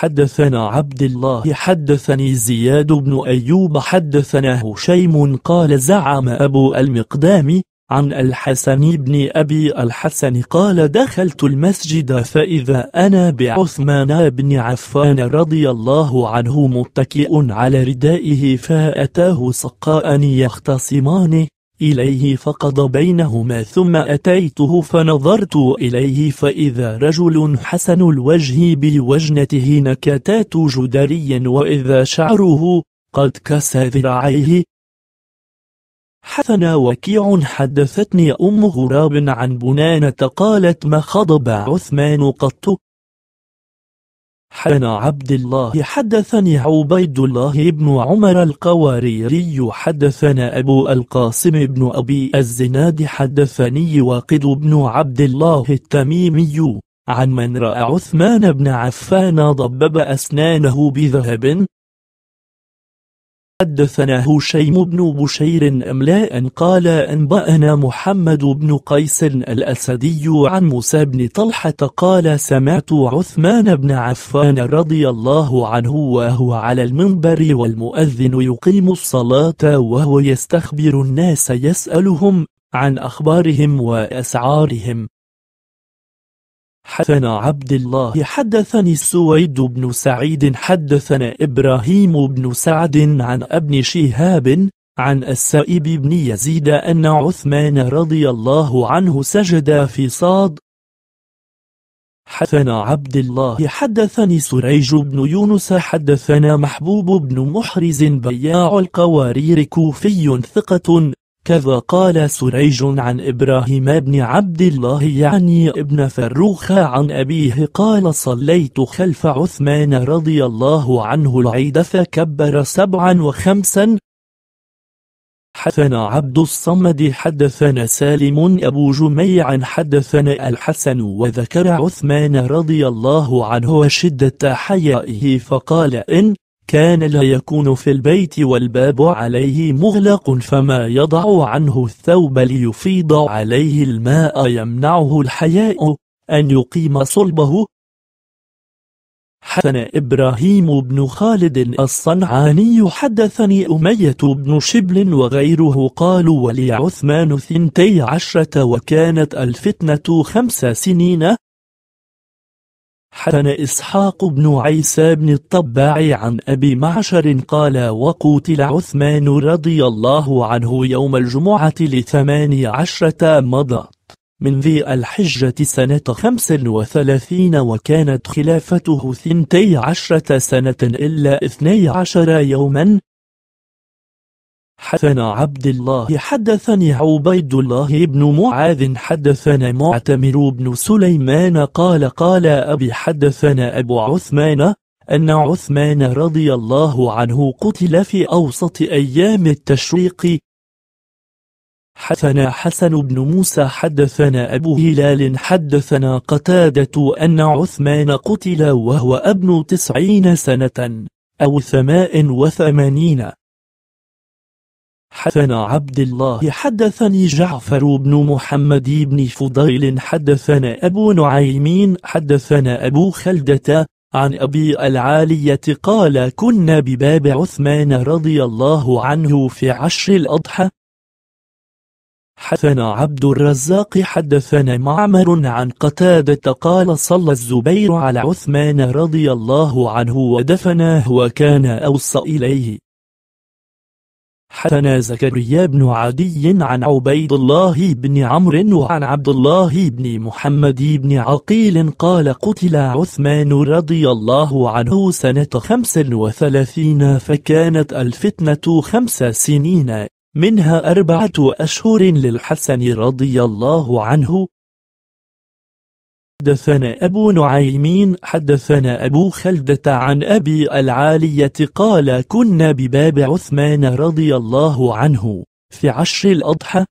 حدثنا عبد الله حدثني زياد بن أيوب حدثنا هشيم قال زعم أبو المقدام عن الحسن بن أبي الحسن قال دخلت المسجد فإذا أنا بعثمان بن عفان رضي الله عنه متكئ على ردائه فأتاه سقاء يختصمانه إليه فقضى بينهما ثم أتيته فنظرت إليه فإذا رجل حسن الوجه بوجنته نكتات جدري وإذا شعره قد كسى ذراعيه حثنا وكيع حدثتني أم غراب عن بنانة قالت ما خضب عثمان قط حدثنا عبد الله حدثني عبيد الله بن عمر القواريري حدثنا أبو القاسم بن أبي الزناد حدثني واقد بن عبد الله التميمي عن من رأى عثمان بن عفان ضبب أسنانه بذهب حدثنا هشيم بن بشير أملاء قال أنبأنا محمد بن قيس الأسدي عن موسى بن طلحة قال سمعت عثمان بن عفان رضي الله عنه وهو على المنبر والمؤذن يقيم الصلاة وهو يستخبر الناس يسألهم عن أخبارهم وأسعارهم حدثنا عبد الله حدثني السويد بن سعيد حدثنا إبراهيم بن سعد عن ابن شهاب عن السائب بن يزيد أن عثمان رضي الله عنه سجد في صاد حدثنا عبد الله حدثني سريج بن يونس حدثنا محبوب بن محرز بياع القوارير كوفي ثقة كذا قال سريج عن إبراهيم بن عبد الله يعني ابن فروخ عن أبيه قال صليت خلف عثمان رضي الله عنه العيد فكبر سبعا وخمسا حدثنا عبد الصمد حدثنا سالم أبو جميع حدثنا الحسن وذكر عثمان رضي الله عنه وشدة حيائه فقال إن كان لا يكون في البيت والباب عليه مغلق فما يضع عنه الثوب ليفيض عليه الماء يمنعه الحياء أن يقيم صلبه حسن إبراهيم بن خالد الصنعاني حدثني أمية بن شبل وغيره قالوا ولي عثمان ثنتي عشرة وكانت الفتنة خمس سنين حدثنا إسحاق بن عيسى بن الطباع عن أبي معشر قال وقتل عثمان رضي الله عنه يوم الجمعة لثمان عشرة مضت من ذي الحجة سنة خمس وثلاثين وكانت خلافته ثنتي عشرة سنة إلا اثني عشر يوما حدثنا عبد الله حدثني عبيد الله بن معاذ حدثنا معتمر بن سليمان قال قال أبي حدثنا أبو عثمان أن عثمان رضي الله عنه قتل في أوسط أيام التشريق حدثنا حسن بن موسى حدثنا أبو هلال حدثنا قتادة أن عثمان قتل وهو ابن تسعين سنة أو ثماء وثمانين حدثنا عبد الله حدثني جعفر بن محمد بن فضيل حدثنا أبو نعيمين حدثنا أبو خلدة عن أبي العالية قال كنا بباب عثمان رضي الله عنه في عشر الأضحى حدثنا عبد الرزاق حدثنا معمر عن قتادة قال صلى الزبير على عثمان رضي الله عنه ودفناه وكان أوصى إليه حدثنا زكريا بن عدي عن عبيد الله بن عمرو وعن عبد الله بن محمد بن عقيل قال قتل عثمان رضي الله عنه سنة خمس وثلاثين فكانت الفتنة خمس سنين منها أربعة أشهر للحسن رضي الله عنه حدثنا أبو نعيم حدثنا أبو خلدة عن أبي العالية قال كنا بباب عثمان رضي الله عنه في عشر الأضحى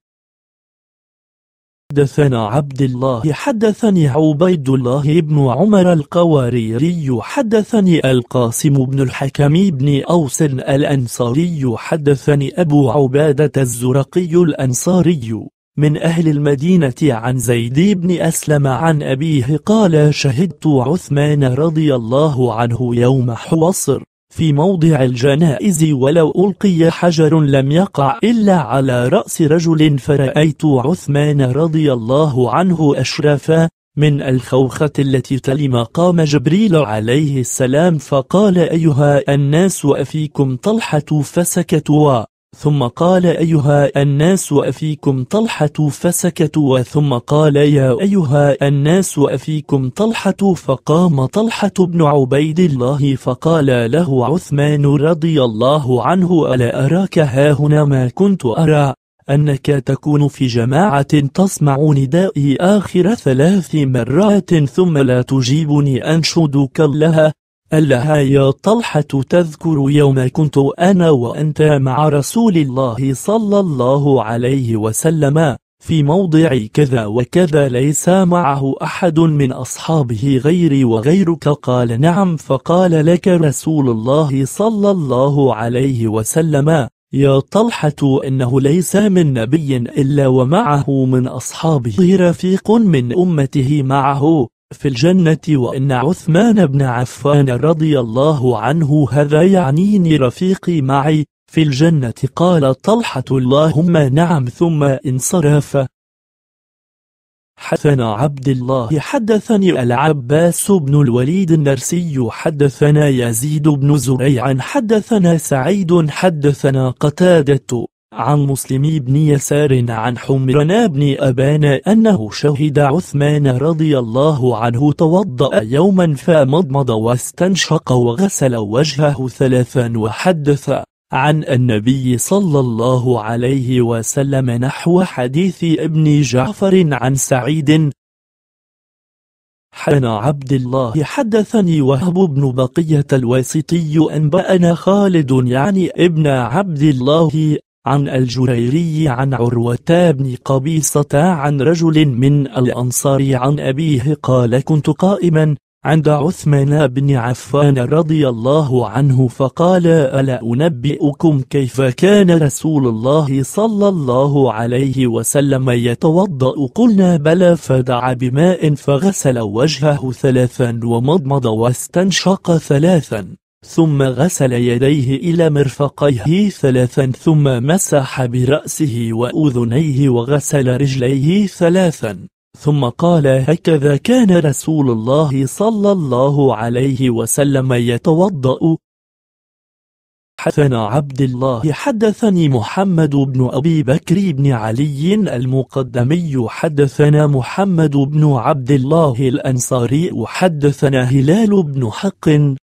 حدثنا عبد الله حدثني عبيد الله بن عمر القواريري حدثني القاسم بن الحكم بن أوس الأنصاري حدثني أبو عبادة الزرقي الأنصاري من أهل المدينة عن زيد بن أسلم عن أبيه قال شهدت عثمان رضي الله عنه يوم حوصر في موضع الجنائز ولو ألقي حجر لم يقع إلا على رأس رجل فرأيت عثمان رضي الله عنه أشرفا من الخوخة التي تلم قام جبريل عليه السلام فقال أيها الناس أفيكم طلحة فسكتوا ثم قال أيها الناس أفيكم طلحة فسكتوا ثم قال يا أيها الناس أفيكم طلحة فقام طلحة بن عبيد الله فقال له عثمان رضي الله عنه ألا أراك هاهنا ما كنت أرى أنك تكون في جماعة تسمع ندائي آخر ثلاث مرات ثم لا تجيبني أنشدك لها ألها يا طلحة تذكر يوم كنت أنا وأنت مع رسول الله صلى الله عليه وسلم في موضع كذا وكذا ليس معه أحد من أصحابه غيري وغيرك قال نعم فقال لك رسول الله صلى الله عليه وسلم يا طلحة إنه ليس من نبي إلا ومعه من أصحابه رفيق من أمته معه في الجنة وإن عثمان بن عفان رضي الله عنه هذا يعنيني رفيقي معي في الجنة قال طلحة اللهم نعم ثم انصرف حدثنا عبد الله حدثني العباس بن الوليد النرسي حدثنا يزيد بن زريع حدثنا سعيد حدثنا قتادة عن مسلم بن يسار عن حمران بن أبان أنه شهد عثمان رضي الله عنه توضأ يوما فمضمض واستنشق وغسل وجهه ثلاثا وحدث عن النبي صلى الله عليه وسلم نحو حديث ابن جعفر عن سعيد حدثنا عبد الله حدثني وهب بن بقية الواسطي أنبأنا خالد يعني ابن عبد الله عن الجريري عن عروة بن قبيصة عن رجل من الأنصار عن أبيه قال كنت قائما عند عثمان بن عفان رضي الله عنه فقال ألا أنبئكم كيف كان رسول الله صلى الله عليه وسلم يتوضأ قلنا بلى فدعا بماء فغسل وجهه ثلاثا ومضمض واستنشق ثلاثا ثم غسل يديه إلى مرفقيه ثلاثا ثم مسح برأسه وأذنيه وغسل رجليه ثلاثا ثم قال هكذا كان رسول الله صلى الله عليه وسلم يتوضأ حدثنا عبد الله حدثني محمد بن أبي بكر بن علي المقدمي حدثنا محمد بن عبد الله الأنصاري حدثنا هلال بن حق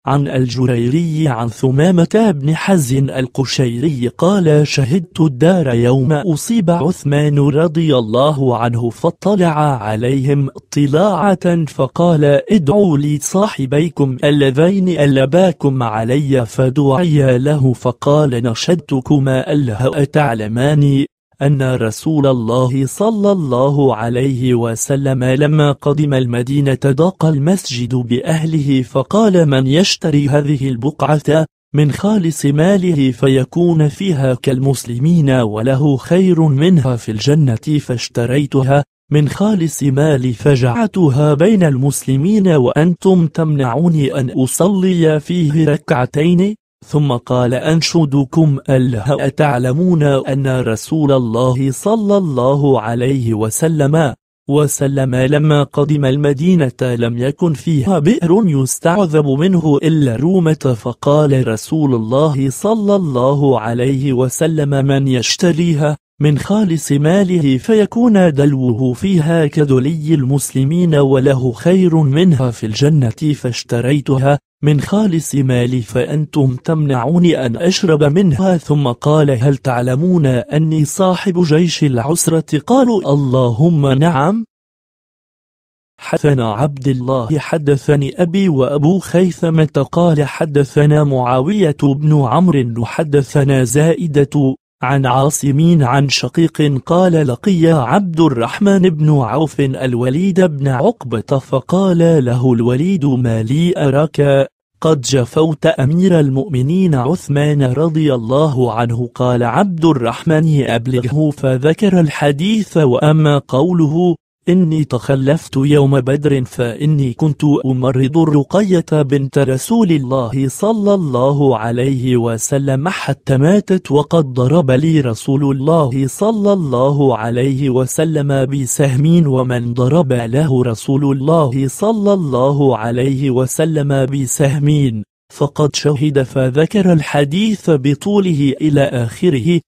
عن الجريري عن ثمامة بن حزن القشيري قال شهدت الدار يوم أصيب عثمان رضي الله عنه فاطلع عليهم اطلاعة فقال ادعوا لي صاحبيكم اللذين ألباكم علي فدعيا له فقال نشدتكما ألا تعلمان أن رسول الله صلى الله عليه وسلم لما قدم المدينة ضاق المسجد بأهله فقال من يشتري هذه البقعة من خالص ماله فيكون فيها كالمسلمين وله خير منها في الجنة فاشتريتها من خالص مالي فجعتها بين المسلمين وأنتم تمنعوني أن أصلي فيه ركعتين ثم قال أنشدكم ألها أتعلمون أن رسول الله صلى الله عليه وسلم وسلم لما قدم المدينة لم يكن فيها بئر يستعذب منه إلا رومة فقال رسول الله صلى الله عليه وسلم من يشتريها من خالص ماله فيكون دلوه فيها كدلي المسلمين وله خير منها في الجنة فاشتريتها من خالص مالي فأنتم تمنعوني أن أشرب منها ثم قال هل تعلمون أني صاحب جيش العسرة قالوا اللهم نعم حدثنا عبد الله حدثني أبي وأبو خيثمة قال حدثنا معاوية بن عمرو حدثنا زائدة عن عاصم عن شقيق قال لقي عبد الرحمن بن عوف الوليد بن عقبة فقال له الوليد ما لي أراك قد جفوت أمير المؤمنين عثمان رضي الله عنه قال عبد الرحمن أبلغه فذكر الحديث وأما قوله إني تخلفت يوم بدر فإني كنت أمرض رقية بنت رسول الله صلى الله عليه وسلم حتى ماتت وقد ضرب لي رسول الله صلى الله عليه وسلم بسهم ومن ضرب له رسول الله صلى الله عليه وسلم بسهمين فقد شهد فذكر الحديث بطوله إلى آخره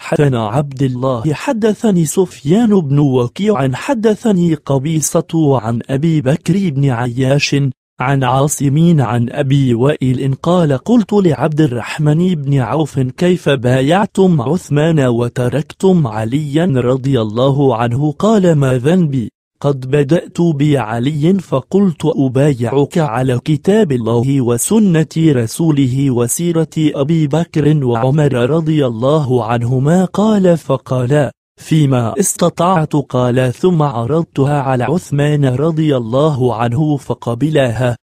حدثنا عبد الله حدثني سفيان بن وكيع حدثني قبيصة عن أبي بكر بن عياش عن عاصمين عن أبي وائل قال قلت لعبد الرحمن بن عوف كيف بايعتم عثمان وتركتم عليا رضي الله عنه قال ما ذنبي قد بدأت بعلي فقلت أبايعك على كتاب الله وسنة رسوله وسيرة أبي بكر وعمر رضي الله عنهما قال فقالا فيما استطعت قال ثم عرضتها على عثمان رضي الله عنه فقبلها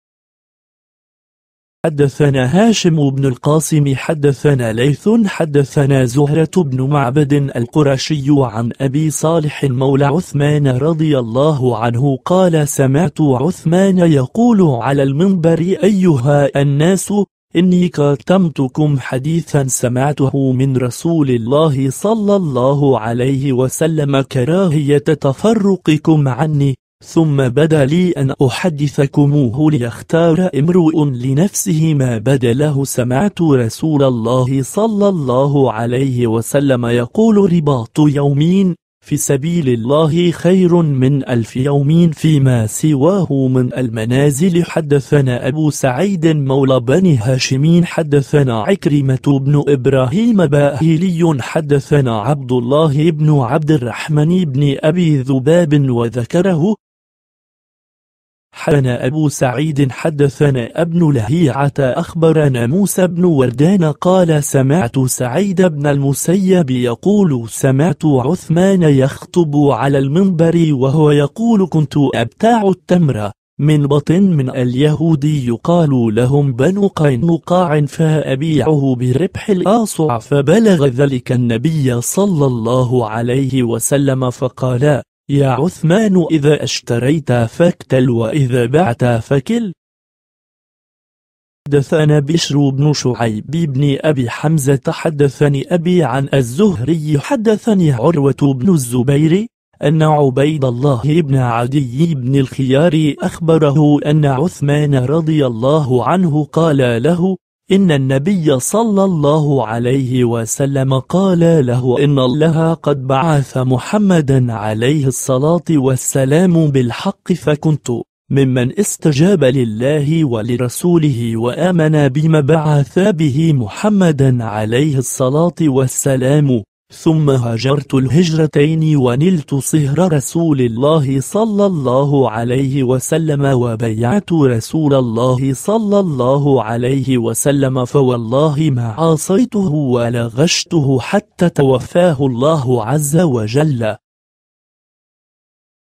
حدثنا هاشم بن القاسم حدثنا ليث حدثنا زهرة بن معبد القرشي عن أبي صالح مولى عثمان رضي الله عنه قال سمعت عثمان يقول على المنبر أيها الناس إني كتمتكم حديثا سمعته من رسول الله صلى الله عليه وسلم كراهية تفرقكم عني ثم بدا لي أن أحدثكموه ليختار امرؤ لنفسه ما بدا له سمعت رسول الله صلى الله عليه وسلم يقول رباط يومين في سبيل الله خير من ألف يوم فيما سواه من المنازل حدثنا أبو سعيد مولى بني هاشمين حدثنا عكرمة بن إبراهيم باهلي حدثنا عبد الله بن عبد الرحمن بن أبي ذباب وذكره حدثنا أبو سعيد حدثنا ابن لهيعة أخبرنا موسى بن وردان قال سمعت سعيد بن المسيب يقول سمعت عثمان يخطب على المنبر وهو يقول كنت أبتاع التمر من بطن من اليهود يقال لهم بنو قينقاع فأبيعه بربح الآصع فبلغ ذلك النبي صلى الله عليه وسلم فقال يا عثمان إذا اشتريت فاكتل وإذا بعت فكل حدثنا بشر بن شعيب بن أبي حمزة حدثني أبي عن الزهري حدثني عروة بن الزبير أن عبيد الله بن عدي بن الخيار أخبره أن عثمان رضي الله عنه قال له إن النبي صلى الله عليه وسلم قال له إن الله قد بعث محمدا عليه الصلاة والسلام بالحق فكنت ممن استجاب لله ولرسوله وآمن بما بعث به محمدا عليه الصلاة والسلام ثم هاجرت الهجرتين ونلت صهر رسول الله صلى الله عليه وسلم وبيعت رسول الله صلى الله عليه وسلم فوالله ما عاصيته ولا غشته حتى توفاه الله عز وجل